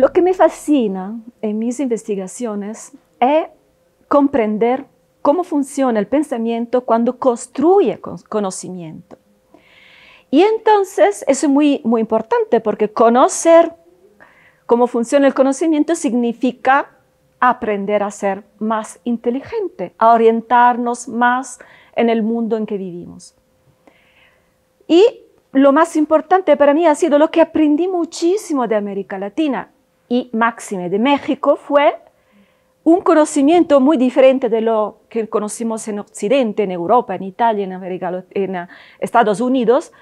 Lo que me fascina en mis investigaciones es comprender cómo funciona el pensamiento cuando construye conocimiento. Y entonces eso es muy, muy importante porque conocer cómo funciona el conocimiento significa aprender a ser más inteligente, a orientarnos más en el mundo en que vivimos. Y lo más importante para mí ha sido lo que aprendí muchísimo de América Latina, y máxime de México fue un conocimiento muy diferente de lo que conocimos en Occidente, en Europa, en Italia, en, ah, Estados Unidos,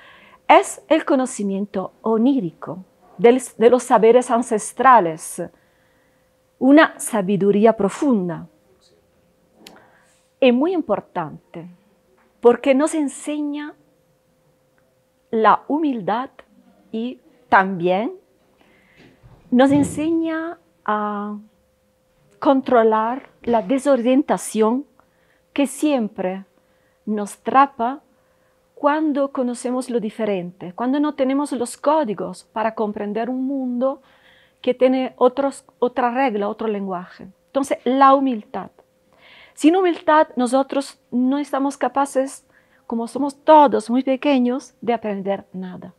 es el conocimiento onírico de los saberes ancestrales, una sabiduría profunda. Es muy importante porque nos enseña la humildad y también nos enseña a controlar la desorientación que siempre nos trapa cuando conocemos lo diferente, cuando no tenemos los códigos para comprender un mundo que tiene otros, otra regla, otro lenguaje. Entonces, la humildad. Sin humildad nosotros no estamos capaces, como somos todos muy pequeños, de aprender nada.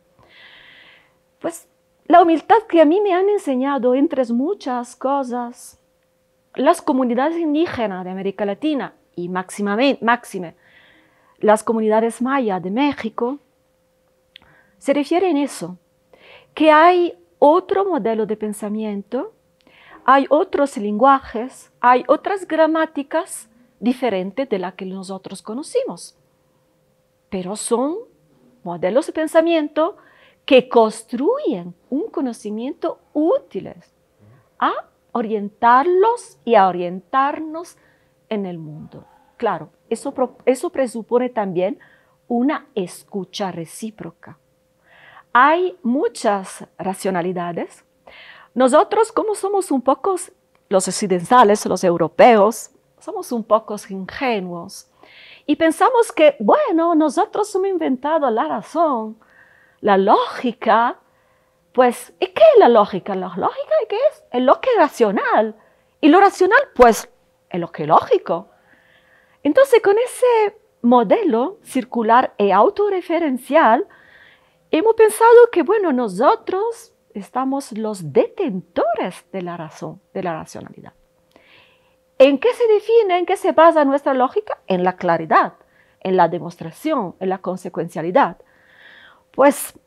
Pues la humildad que a mí me han enseñado, entre muchas cosas, las comunidades indígenas de América Latina y máxime las comunidades mayas de México, se refiere en eso, que hay otro modelo de pensamiento, hay otros lenguajes, hay otras gramáticas diferentes de las que nosotros conocimos, pero son modelos de pensamiento que construyen un conocimiento útil a orientarlos y a orientarnos en el mundo. Claro, eso, eso presupone también una escucha recíproca. Hay muchas racionalidades. Nosotros, como somos un poco los occidentales, los europeos, somos un poco ingenuos y pensamos que, bueno, nosotros hemos inventado la razón, la lógica, pues, ¿y qué es la lógica? La lógica ¿qué es? El lo que es racional. Y lo racional, pues, es lo que es lógico. Entonces, con ese modelo circular e autorreferencial, hemos pensado que, bueno, nosotros estamos los detentores de la razón, de la racionalidad. ¿En qué se define, en qué se basa nuestra lógica? En la claridad, en la demostración, en la consecuencialidad. Pues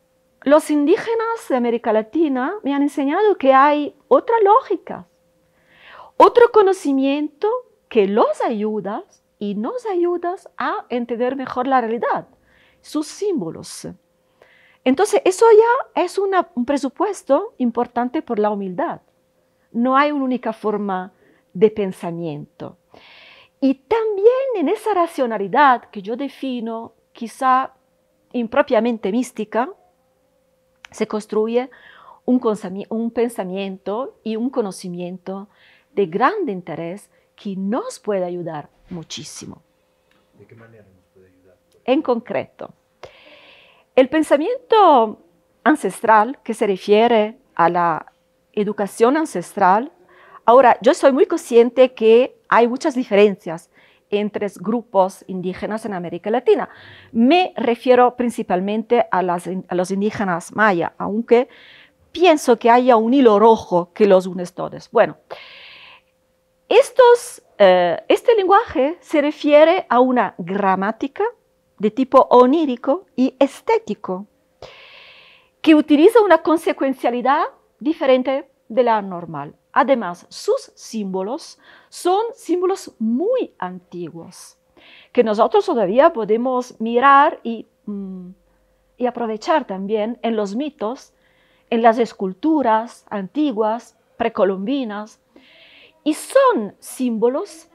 los indígenas de América Latina me han enseñado que hay otra lógica, otro conocimiento que los ayuda y nos ayuda a entender mejor la realidad, sus símbolos. Entonces, eso ya es un presupuesto importante por la humildad. No hay una única forma de pensamiento. Y también en esa racionalidad que yo defino, quizá impropiamente mística, se construye un, pensamiento y un conocimiento de grande interés que nos puede ayudar muchísimo. ¿De qué manera nos puede ayudar? En concreto, el pensamiento ancestral que se refiere a la educación ancestral, ahora yo soy muy consciente que hay muchas diferencias entre grupos indígenas en América Latina. Me refiero principalmente a, los indígenas maya, aunque pienso que haya un hilo rojo que los une todos. Bueno, eh, este lenguaje se refiere a una gramática de tipo onírico y estético que utiliza una consecuencialidad diferente de la normal. Además, sus símbolos son símbolos muy antiguos que nosotros todavía podemos mirar mm, y, aprovechar también en los mitos, en las esculturas antiguas, precolombinas, y son símbolos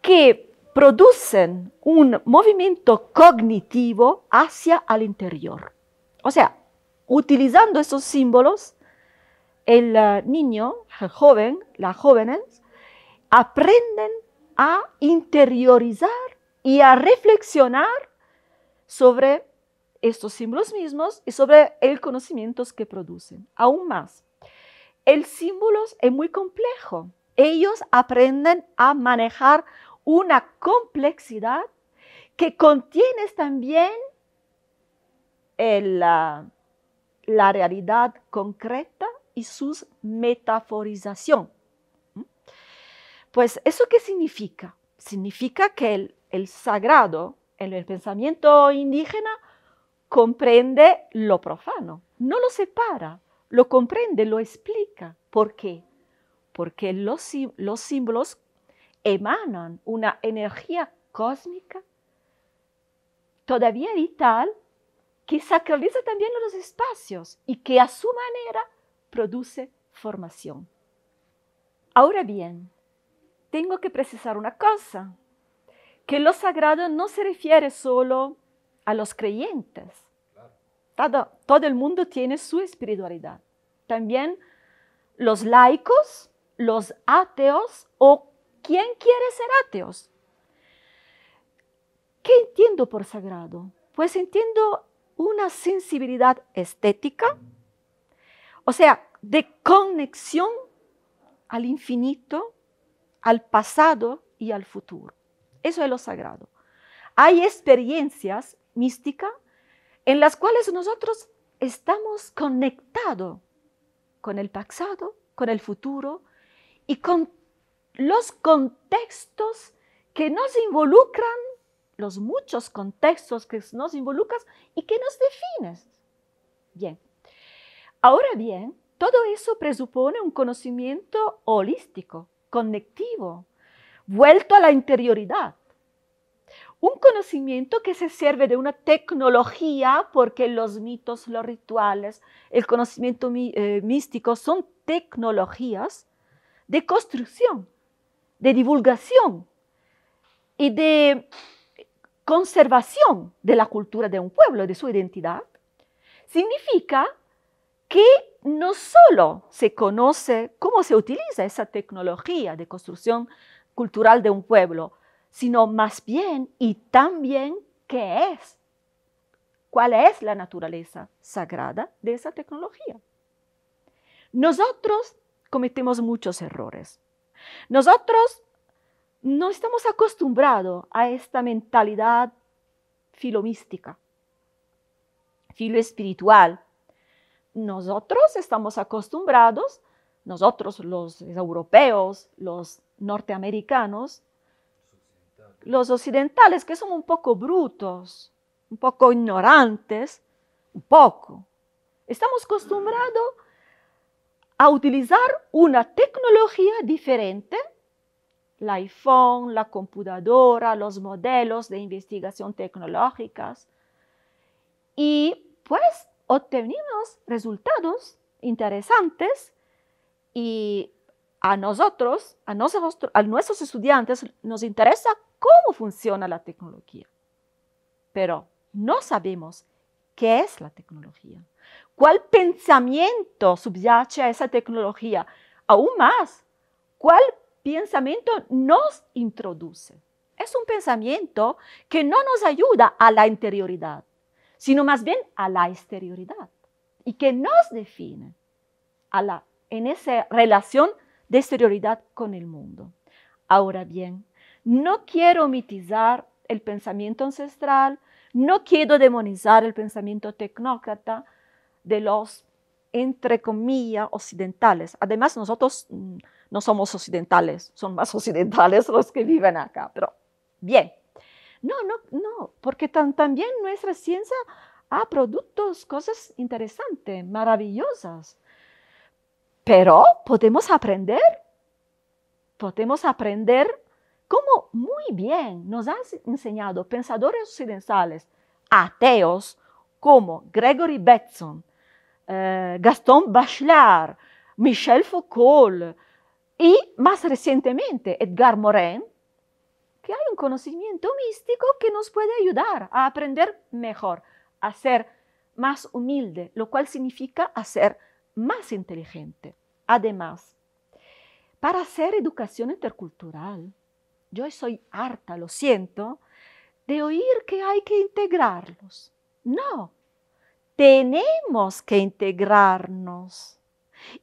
que producen un movimiento cognitivo hacia el interior. O sea, utilizando esos símbolos, el eh, niño, el joven, las jóvenes, aprenden a interiorizar y a reflexionar sobre estos símbolos mismos y sobre el conocimiento que producen. Aún más, el símbolo es muy complejo. Ellos aprenden a manejar una complejidad que contiene también eh, la realidad concreta y sus metaforización. ¿Mm? Pues eso qué significa? Significa que el, sagrado el pensamiento indígena comprende lo profano, no lo separa, lo comprende, lo explica. ¿Por qué? Porque los, los símbolos emanan una energía cósmica todavía vital que sacraliza también los espacios y que a su manera produce formación. Ahora bien, tengo que precisar una cosa, que lo sagrado no se refiere solo a los creyentes. Todo, el mundo tiene su espiritualidad. También los laicos, los ateos o quien quiere ser ateos. ¿Qué entiendo por sagrado? Pues entiendo una sensibilidad estética, o sea, de conexión al infinito, al pasado y al futuro. Eso es lo sagrado. Hay experiencias místicas en las cuales nosotros estamos conectados con el pasado, con el futuro y con los contextos que nos involucran, los muchos contextos que nos involucran y que nos defines. Bien, Ahora bien, todo eso presupone un conocimiento holístico, conectivo, vuelto a la interioridad. Un conocimiento que se sirve de una tecnología porque los mitos, los rituales, el conocimiento eh, místico son tecnologías de construcción, de divulgación y de conservación de la cultura de un pueblo, de su identidad. Significa que no solo se conoce cómo se utiliza esa tecnología de construcción cultural de un pueblo, sino más bien y también qué es, cuál es la naturaleza sagrada de esa tecnología. Nosotros cometemos muchos errores. Nosotros no estamos acostumbrados a esta mentalidad filomística, filoespiritual, nosotros estamos acostumbrados, nosotros los europeos, los norteamericanos, los occidentales que son un poco brutos, un poco ignorantes, un poco. Estamos acostumbrados a utilizar una tecnología diferente, la iPhone, la computadora, los modelos de investigación tecnológicas. Y pues obtenimos resultados interesantes y a nosotros, a, nosotros, a nuestros estudiantes nos interesa cómo funciona la tecnología, pero no sabemos qué es la tecnología, cuál pensamiento subyace a esa tecnología, aún más, cuál pensamiento nos introduce. Es un pensamiento que no nos ayuda a la interioridad, sino más bien a la exterioridad y que nos define a la, en esa relación de exterioridad con el mundo. Ahora bien, no quiero mitizar el pensamiento ancestral, no quiero demonizar el pensamiento tecnócrata de los, entre comillas, occidentales. Además, nosotros mm, no somos occidentales, son más occidentales los que viven acá, pero bien, no, no, no, porque también nuestra ciencia ha producido cosas interesantes, maravillosas. Pero podemos aprender, podemos aprender cómo muy bien nos han enseñado pensadores occidentales, ateos, como Gregory betson, eh, Gaston Bachelard, Michel Foucault y más recientemente Edgar Morin, que hay un conocimiento místico que nos puede ayudar a aprender mejor, a ser más humilde, lo cual significa ser más inteligente. Además, para hacer educación intercultural, yo soy harta, lo siento, de oír que hay que integrarlos. No, tenemos que integrarnos.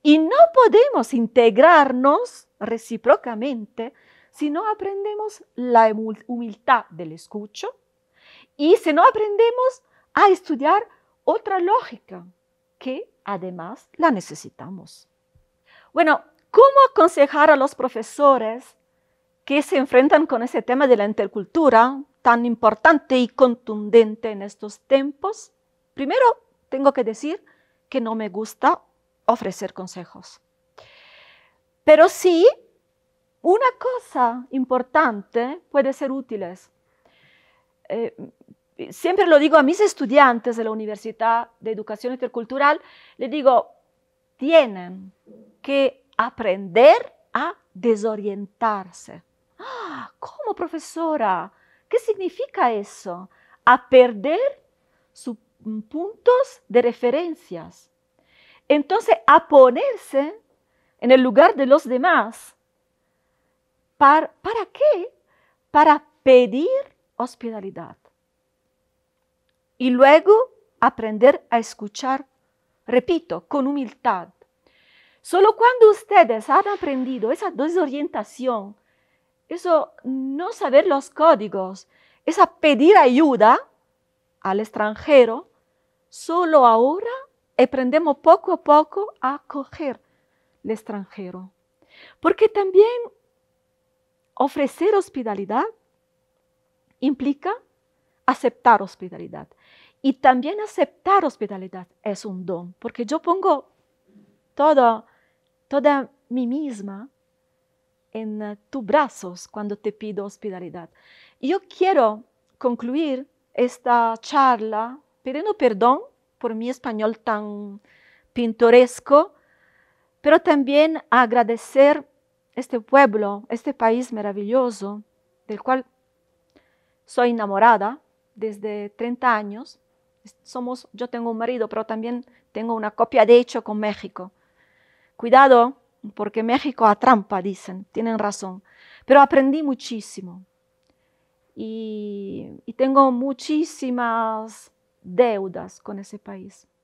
Y no podemos integrarnos recíprocamente si no aprendemos la humildad del escucho y si no aprendemos a estudiar otra lógica que además la necesitamos. Bueno, ¿cómo aconsejar a los profesores que se enfrentan con ese tema de la intercultura tan importante y contundente en estos tiempos? Primero, tengo que decir que no me gusta ofrecer consejos, pero sí una cosa importante puede ser útil. Eh, siempre lo digo a mis estudiantes de la Universidad de Educación Intercultural, les digo, tienen que aprender a desorientarse. ¡Ah! ¿Cómo, profesora? ¿Qué significa eso? A perder sus mm, puntos de referencias. Entonces, a ponerse en el lugar de los demás ¿Para, qué? Para pedir hospitalidad. Y luego aprender a escuchar, repito, con humildad. Solo cuando ustedes han aprendido esa desorientación, eso no saber los códigos, esa pedir ayuda al extranjero, solo ahora aprendemos poco a poco a acoger al extranjero. Porque también ofrecer hospitalidad implica aceptar hospitalidad. Y también aceptar hospitalidad es un don, porque yo pongo todo, toda mi misma en eh, tus brazos cuando te pido hospitalidad. yo quiero concluir esta charla pidiendo perdón por mi español tan pintoresco, pero también agradecer este pueblo, este país maravilloso, del cual soy enamorada desde 30 años. Somos, yo tengo un marido, pero también tengo una copia de hecho con México. Cuidado, porque México a trampa, dicen, tienen razón. Pero aprendí muchísimo y tengo muchísimas deudas con ese país.